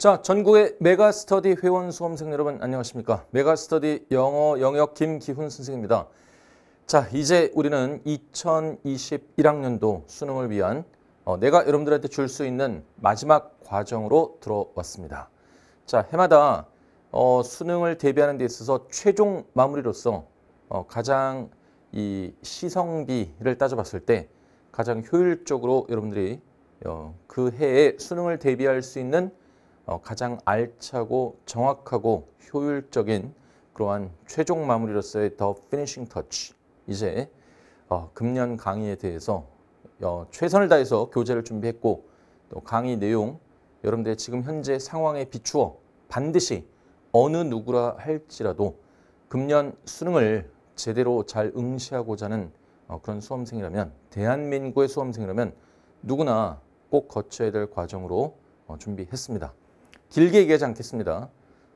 자, 전국의 메가스터디 회원 수험생 여러분 안녕하십니까? 메가스터디 영어 영역 김기훈 선생입니다. 자, 이제 우리는 2021학년도 수능을 위한 어, 내가 여러분들한테 줄 수 있는 마지막 과정으로 들어왔습니다. 자, 해마다 어, 수능을 대비하는 데 있어서 최종 마무리로서 어, 가장 이 시성비를 따져봤을 때 가장 효율적으로 여러분들이 어, 그 해에 수능을 대비할 수 있는 어, 가장 알차고 정확하고 효율적인 그러한 최종 마무리로서의 더 피니싱 터치 이제 어, 금년 강의에 대해서 어, 최선을 다해서 교재를 준비했고 또 강의 내용 여러분들의 지금 현재 상황에 비추어 반드시 어느 누구라 할지라도 금년 수능을 제대로 잘 응시하고자 하는 그런 수험생이라면 대한민국의 수험생이라면 누구나 꼭 거쳐야 될 과정으로 준비했습니다. 길게 얘기하지 않겠습니다.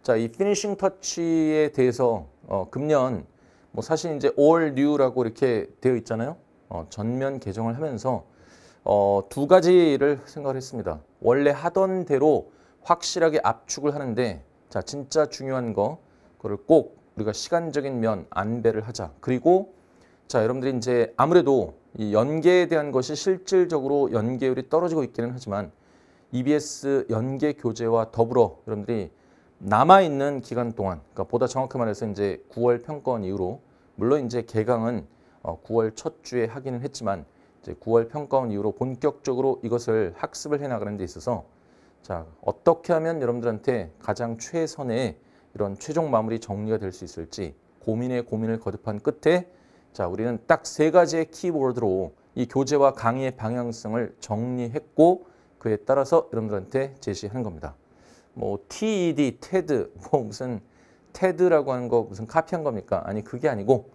자, 이 피니싱 터치에 대해서 어, 금년 뭐 사실 이제 올뉴라고 이렇게 되어 있잖아요. 어, 전면 개정을 하면서 어, 두 가지를 생각을 했습니다. 원래 하던 대로 확실하게 압축을 하는데 자, 진짜 중요한 거그걸꼭 우리가 시간적인 면 안배를 하자. 그리고 자, 여러분들이 이제 아무래도 이 연계에 대한 것이 실질적으로 연계율이 떨어지고 있기는 하지만 EBS 연계 교재와 더불어 여러분들이 남아 있는 기간 동안 그러니까 보다 정확히 말해서 이제 9월 평가원 이후로 물론 이제 개강은 9월 어, 첫 주에 하기는 했지만 이제 9월 평가원 이후로 본격적으로 이것을 학습을 해 나가는 데 있어서 자, 어떻게 하면 여러분들한테 가장 최선의 이런 최종 마무리 정리가 될 수 있을지 고민에 고민을 거듭한 끝에 자, 우리는 딱 세 가지의 키워드로 이 교재와 강의의 방향성을 정리했고 그에 따라서 여러분들한테 제시하는 겁니다. 뭐 e TED, 테드, 뭐 무슨 테드라고 하는 거 무슨 카피한 겁니까? 아니 그게 아니고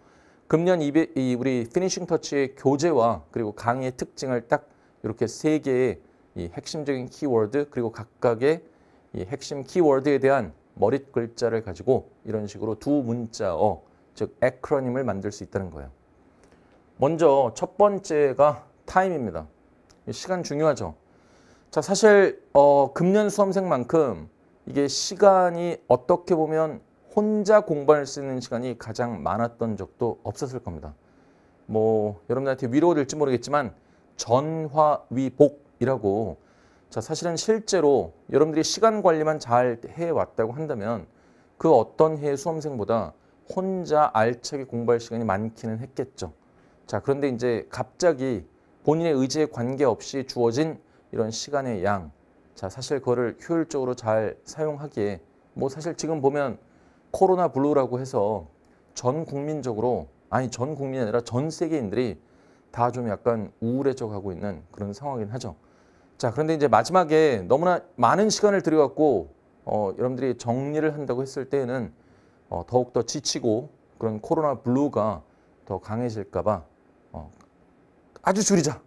금년 2 0이 우리 피니싱 터치의 교재와 그리고 강의의 특징을 딱 이렇게 세 개의 이 핵심적인 키워드 그리고 각각의 이 핵심 키워드에 대한 머릿 글자를 가지고 이런 식으로 두 문자어 즉 에크로님을 만들 수 있다는 거예요. 먼저 첫 번째가 타임입니다. 시간 중요하죠. 자, 사실 어, 금년 수험생만큼 이게 시간이 어떻게 보면 혼자 공부할 수 있는 시간이 가장 많았던 적도 없었을 겁니다. 뭐 여러분들한테 위로가 될지 모르겠지만 전화위복이라고 자 사실은 실제로 여러분들이 시간 관리만 잘 해왔다고 한다면 그 어떤 해의 수험생보다 혼자 알차게 공부할 시간이 많기는 했겠죠. 자 그런데 이제 갑자기 본인의 의지에 관계없이 주어진 이런 시간의 양. 자, 사실 그거를 효율적으로 잘 사용하기에 뭐 사실 지금 보면 코로나 블루라고 해서 전 국민적으로 아니 전 국민이 아니라 전 세계인들이 다 좀 약간 우울해져 가고 있는 그런 상황이긴 하죠. 자, 그런데 이제 마지막에 너무나 많은 시간을 들여갖고 어, 여러분들이 정리를 한다고 했을 때에는 어, 더욱더 지치고 그런 코로나 블루가 더 강해질까봐 어, 아주 줄이자.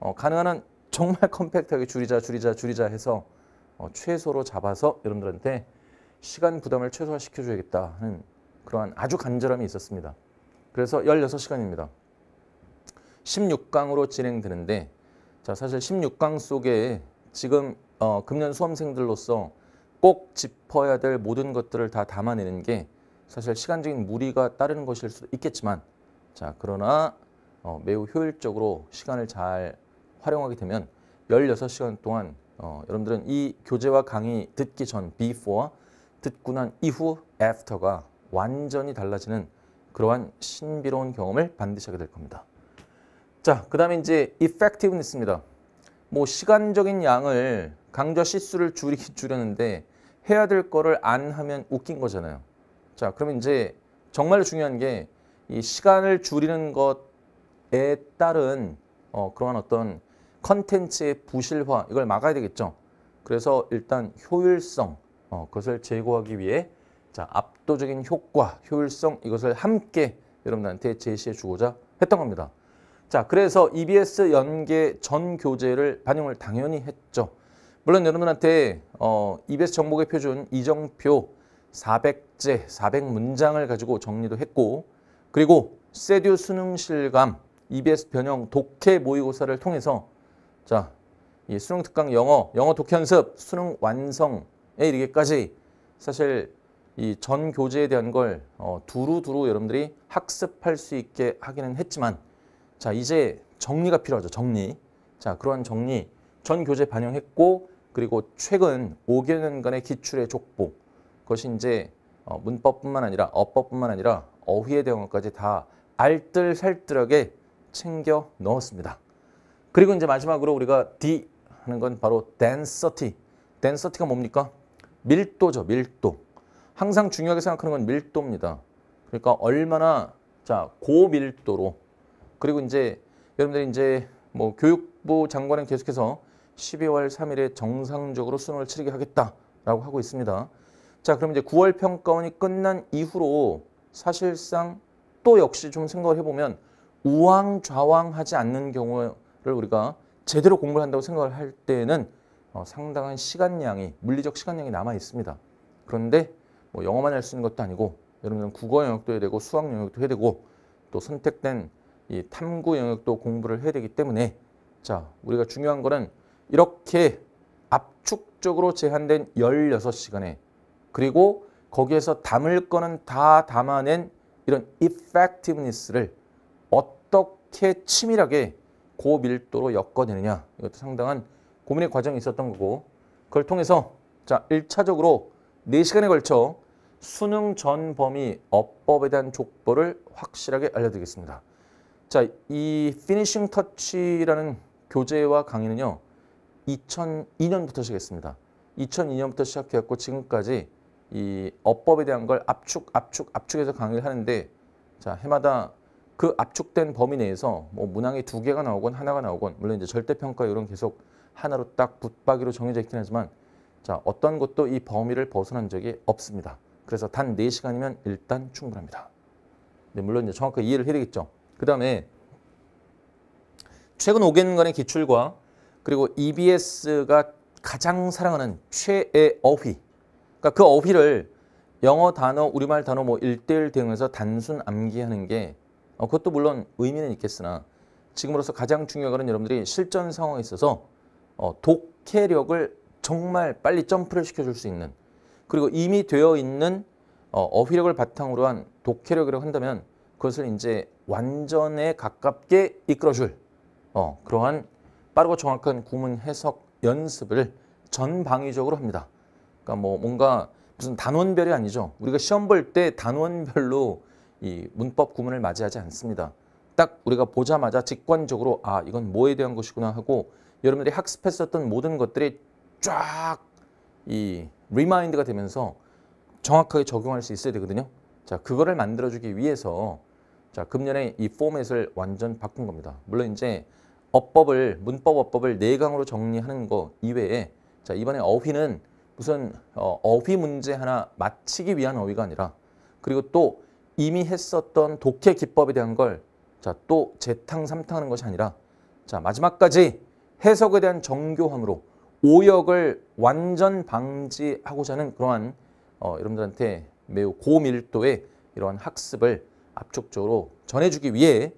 어, 가능한 한 정말 컴팩트하게 줄이자 줄이자 줄이자 해서 어, 최소로 잡아서 여러분들한테 시간 부담을 최소화시켜 줘야겠다는 그러한 아주 간절함이 있었습니다. 그래서 16시간입니다. 16강으로 진행되는데 자 사실 16강 속에 지금 어, 금년 수험생들로서 꼭 짚어야 될 모든 것들을 다 담아내는 게 사실 시간적인 무리가 따르는 것일 수도 있겠지만 자 그러나 어, 매우 효율적으로 시간을 잘 활용하게 되면 16시간 동안 어, 여러분들은 이 교재와 강의 듣기 전 before와 듣고 난 이후 after가 완전히 달라지는 그러한 신비로운 경험을 반드시 하게 될 겁니다. 자, 그 다음에 이제 effectiveness입니다. 뭐 시간적인 양을 강좌 시수를 줄이긴 줄였는데 해야 될 거를 안 하면 웃긴 거잖아요. 자, 그러면 이제 정말 중요한 게 이 시간을 줄이는 것에 따른 어, 그러한 어떤 컨텐츠의 부실화 이걸 막아야 되겠죠. 그래서 일단 효율성 어, 그것을 제고하기 위해 자 압도적인 효과, 효율성 이것을 함께 여러분들한테 제시해 주고자 했던 겁니다. 자 그래서 EBS 연계 전 교재를 반영을 당연히 했죠. 물론 여러분한테 어, EBS 정보의 표준 이정표 400제, 400문장을 가지고 정리도 했고 그리고 세듀 수능 실감, EBS 변형 독해 모의고사를 통해서 자, 이 수능 특강 영어, 영어 독현습, 수능 완성에 이르기까지 사실 이 전 교재에 대한 걸 어, 두루두루 여러분들이 학습할 수 있게 하기는 했지만 자, 이제 정리가 필요하죠. 정리. 자, 그러한 정리 전 교재 반영했고 그리고 최근 5개년간의 기출의 족보 그것이 이제 어, 문법뿐만 아니라 어법뿐만 아니라 어휘에 대한 것까지 다 알뜰살뜰하게 챙겨 넣었습니다. 그리고 이제 마지막으로 우리가 D 하는 건 바로 density. density가 뭡니까? 밀도죠, 밀도. 항상 중요하게 생각하는 건 밀도입니다. 그러니까 얼마나 자 고밀도로 그리고 이제 여러분들이 이제 뭐 교육부 장관은 계속해서 12월 3일에 정상적으로 수능을 치르게 하겠다라고 하고 있습니다. 자 그럼 이제 9월 평가원이 끝난 이후로 사실상 또 역시 좀 생각을 해보면 우왕좌왕하지 않는 경우 우리가 제대로 공부를 한다고 생각을 할 때는 에 어, 상당한 시간량이 물리적 시간량이 남아 있습니다. 그런데 뭐 영어만 할 수 있는 것도 아니고 여러분은 국어 영역도 해야 되고 수학 영역도 해야 되고 또 선택된 이 탐구 영역도 공부를 해야 되기 때문에 자 우리가 중요한 거는 이렇게 압축적으로 제한된 16시간에 그리고 거기에서 담을 거는 다 담아낸 이런 effectiveness를 어떻게 치밀하게 고밀도로 엮어내느냐 이것도 상당한 고민의 과정이 있었던 거고 그걸 통해서 자 1차적으로 4시간에 걸쳐 수능 전 범위 어법에 대한 족보를 확실하게 알려드리겠습니다. 자, 이 피니싱 터치라는 교재와 강의는요. 2002년부터 시작했습니다. 2002년부터 시작해갖고 지금까지 이 어법에 대한 걸 압축, 압축, 압축해서 강의를 하는데 자, 해마다 그 압축된 범위 내에서 뭐 문항이 두 개가 나오건 하나가 나오건 물론 이제 절대평가 이런 계속 하나로 딱 붙박이로 정해져 있긴 하지만 자 어떤 것도 이 범위를 벗어난 적이 없습니다. 그래서 단 4시간이면 일단 충분합니다. 네, 물론 이제 정확하게 이해를 해야 되겠죠. 그 다음에 최근 5개년간의 기출과 그리고 EBS가 가장 사랑하는 최애 어휘 그러니까 그 어휘를 영어 단어, 우리말 단어 뭐 1대1 대응해서 단순 암기하는 게 어, 그것도 물론 의미는 있겠으나 지금으로서 가장 중요한 것은 여러분들이 실전 상황에 있어서 어, 독해력을 정말 빨리 점프를 시켜줄 수 있는 그리고 이미 되어 있는 어, 어휘력을 바탕으로 한 독해력이라고 한다면 그것을 이제 완전에 가깝게 이끌어줄 어, 그러한 빠르고 정확한 구문 해석 연습을 전방위적으로 합니다. 그러니까 뭐 뭔가 무슨 단원별이 아니죠. 우리가 시험 볼 때 단원별로 이 문법 구문을 맞이하지 않습니다. 딱 우리가 보자마자 직관적으로 아 이건 뭐에 대한 것이구나 하고 여러분들이 학습했었던 모든 것들이 쫙 이 리마인드가 되면서 정확하게 적용할 수 있어야 되거든요. 자 그거를 만들어주기 위해서 자 금년에 이 포맷을 완전 바꾼 겁니다. 물론 이제 어법을 문법 어법을 네 강으로 정리하는 거 이외에 자 이번에 어휘는 무슨 어, 어휘 문제 하나 맞히기 위한 어휘가 아니라 그리고 또 이미 했었던 독해 기법에 대한 걸 자, 또 재탕, 삼탕하는 것이 아니라 자, 마지막까지 해석에 대한 정교함으로 오역을 완전 방지하고자 하는 그러한 어, 여러분들한테 매우 고밀도의 이러한 학습을 압축적으로 전해주기 위해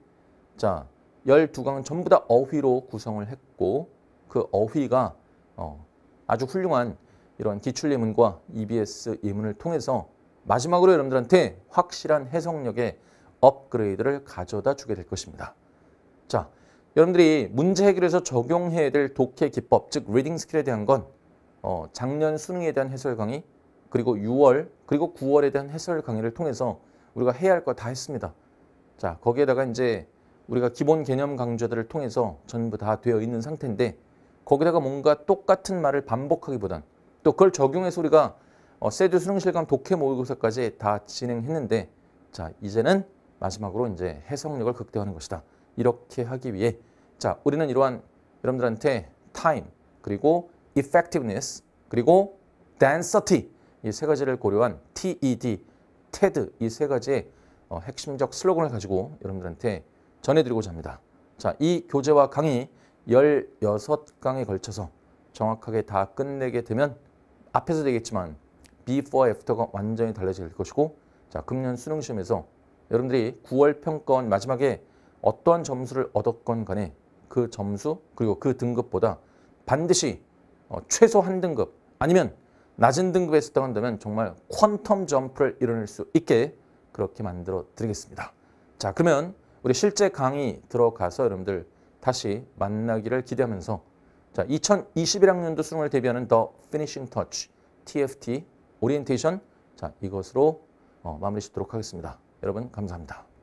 자, 12강은 전부 다 어휘로 구성을 했고 그 어휘가 어, 아주 훌륭한 이런 기출 예문과 EBS 예문을 통해서 마지막으로 여러분들한테 확실한 해석력의 업그레이드를 가져다 주게 될 것입니다. 자, 여러분들이 문제 해결에서 적용해야 될 독해 기법, 즉 리딩 스킬에 대한 건 어, 작년 수능에 대한 해설 강의, 그리고 6월, 그리고 9월에 대한 해설 강의를 통해서 우리가 해야 할 거 다 했습니다. 자, 거기에다가 이제 우리가 기본 개념 강좌들을 통해서 전부 다 되어 있는 상태인데 거기다가 뭔가 똑같은 말을 반복하기보단 또 그걸 적용해서 우리가 어, 세드 수능실감 독해 모의고사까지 다 진행했는데 자 이제는 마지막으로 이제 해석력을 극대화하는 것이다. 이렇게 하기 위해 자 우리는 이러한 여러분들한테 time 그리고 effectiveness 그리고 density 이 세 가지를 고려한 e TED, TED 이 세 가지의 어, 핵심적 슬로건을 가지고 여러분들한테 전해드리고자 합니다. 자, 이 교재와 강의 16강에 걸쳐서 정확하게 다 끝내게 되면 앞에서 되겠지만 before, after가 완전히 달라질 것이고 자 금년 수능 시험에서 여러분들이 9월 평가원 마지막에 어떠한 점수를 얻었건 간에 그 점수 그리고 그 등급보다 반드시 어, 최소 한 등급 아니면 낮은 등급에 해당한다면 정말 퀀텀 점프를 이뤄낼 수 있게 그렇게 만들어 드리겠습니다. 자 그러면 우리 실제 강의 들어가서 여러분들 다시 만나기를 기대하면서 자 2021학년도 수능을 대비하는 더 피니싱 터치 TFT 오리엔테이션 자 이것으로 어, 마무리 짓도록 하겠습니다. 여러분 감사합니다.